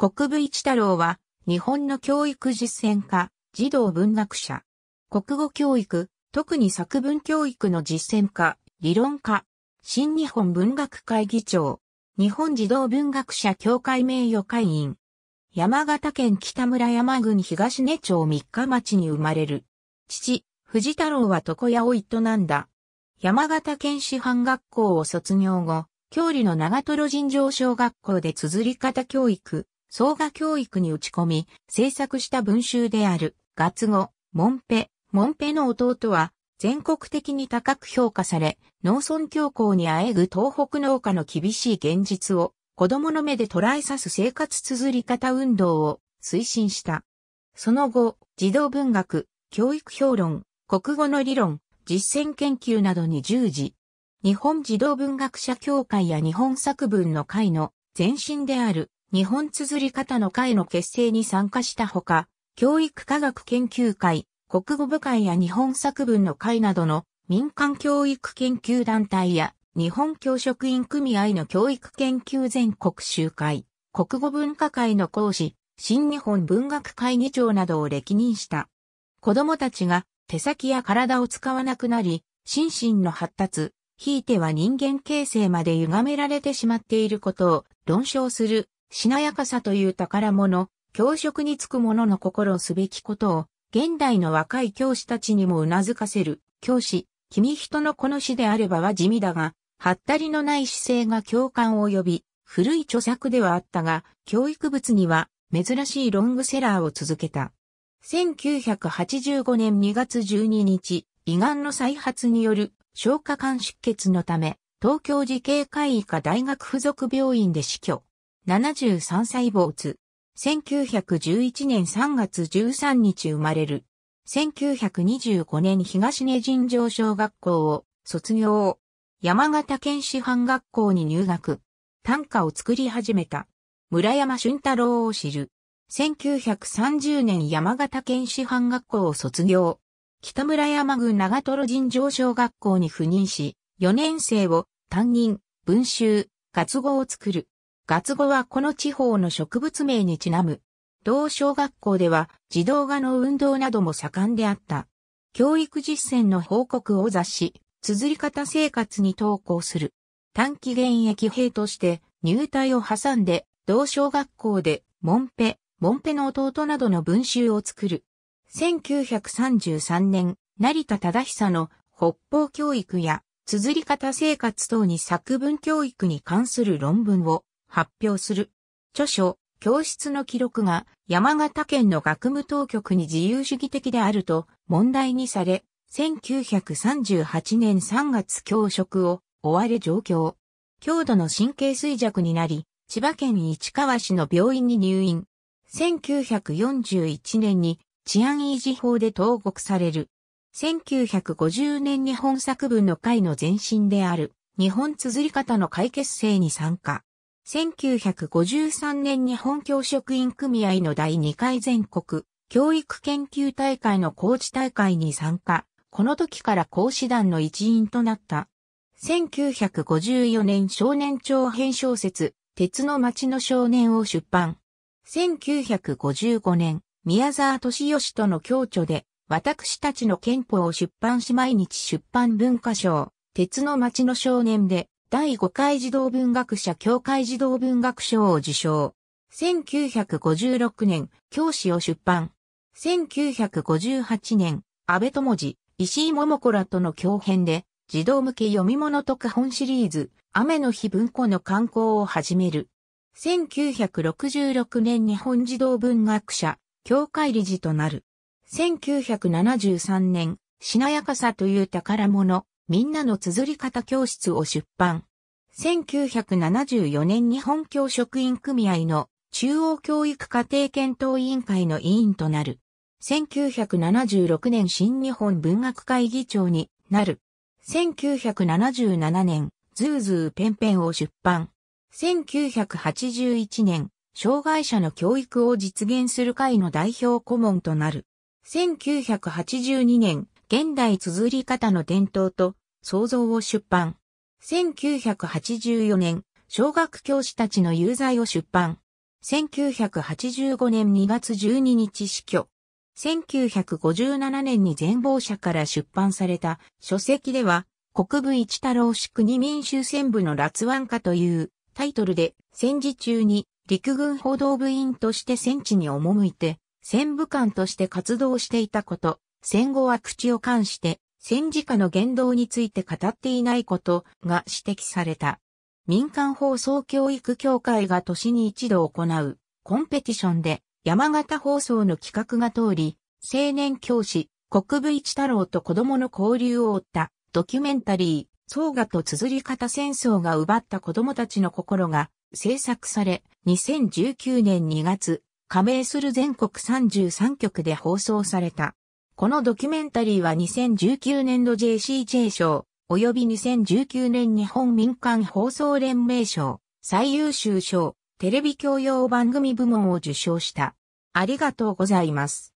国分一太郎は、日本の教育実践家、児童文学者。国語教育、特に作文教育の実践家、理論家。新日本文学会議長。日本児童文学者協会名誉会員。山形県北村山郡東根町三日町に生まれる。父、藤太郎は床屋を営んだ。山形県師範学校を卒業後、郷里の長瀞尋常小学校で綴り方教育、総画教育に打ち込み、制作した文集である、月語、モンペ、モンペの弟は、全国的に高く評価され、農村教皇にあえぐ東北農家の厳しい現実を、子供の目で捉えさす生活綴り方運動を推進した。その後、児童文学、教育評論、国語の理論、実践研究などに従事。日本児童文学者協会や日本作文の会の前身である日本綴り方の会の結成に参加したほか、教育科学研究会、国語部会や日本作文の会などの民間教育研究団体や日本教職員組合の教育研究全国集会、国語文化会の講師、新日本文学会議長などを歴任した。子供たちが手先や体を使わなくなり、心身の発達、ひいては人間形成まで歪められてしまっていることを論証するしなやかさという宝物、教職につく者の心すべきことを、現代の若い教師たちにも頷かせる、教師、君人のこの詩であればは地味だが、はったりのない姿勢が共感を呼び、古い著作ではあったが、教育物には珍しいロングセラーを続けた。1985年2月12日、胃がんの再発による消化管出血のため、東京慈恵会医科大学附属病院で死去。73歳坊津。1911年3月13日生まれる。1925年東根尋常小学校を卒業。山形県師範学校に入学。短歌を作り始めた。村山俊太郎を知る。1930年山形県師範学校を卒業。北村山郡長瀞尋常小学校に赴任し、4年生を担任、文集、活語を作る。月語はこの地方の植物名にちなむ。同小学校では児童画の運動なども盛んであった。教育実践の報告を雑誌、綴り方生活に投稿する。短期現役兵として入隊を挟んで、同小学校で、モンペ、モンペの弟などの文集を作る。1933年、成田忠久の北方教育や綴り方生活等に作文教育に関する論文を発表する。著書、教室の記録が山形県の学務当局に自由主義的であると問題にされ、1938年3月教職を追われ上京。強度の神経衰弱になり、千葉県市川市の病院に入院。1941年に治安維持法で投獄される。1950年日本作文の会の前身である日本綴り方の解決成に参加。1953年日本教職員組合の第2回全国教育研究大会の高知大会に参加。この時から講師団の一員となった。1954年少年長編小説、鉄の町の少年を出版。1955年、宮沢敏義との共著で、私たちの憲法を出版し毎日出版文化賞、鉄の町の少年で、第5回児童文学者協会児童文学賞を受賞。1956年、教師を出版。1958年、安倍智次、石井桃子らとの共編で、児童向け読み物特本シリーズ、雨の日文庫の刊行を始める。1966年日本児童文学者、協会理事となる。1973年、しなやかさという宝物、みんなの綴り方教室を出版。1974年日本教職員組合の中央教育家庭検討委員会の委員となる。1976年新日本文学会議長になる。1977年、ズーズーペンペンを出版。1981年、障害者の教育を実現する会の代表顧問となる。1982年、現代綴り方の伝統と創造を出版。1984年、小学教師たちの有罪を出版。1985年2月12日死去。1957年に全貌社から出版された書籍では、国部一太郎市国民衆戦部の辣腕化というタイトルで戦時中に陸軍報道部員として戦地に赴いて、戦部官として活動していたこと、戦後は口を冠して戦時下の言動について語っていないことが指摘された。民間放送教育協会が年に一度行うコンペティションで山形放送の企画が通り、青年教師、国部一太郎と子供の交流を追ったドキュメンタリー、総画と綴り方戦争が奪った子供たちの心が制作され、2019年2月、加盟する全国33局で放送された。このドキュメンタリーは2019年度 JCJ 賞、及び2019年日本民間放送連盟賞、最優秀賞、テレビ教養番組部門を受賞した。ありがとうございます。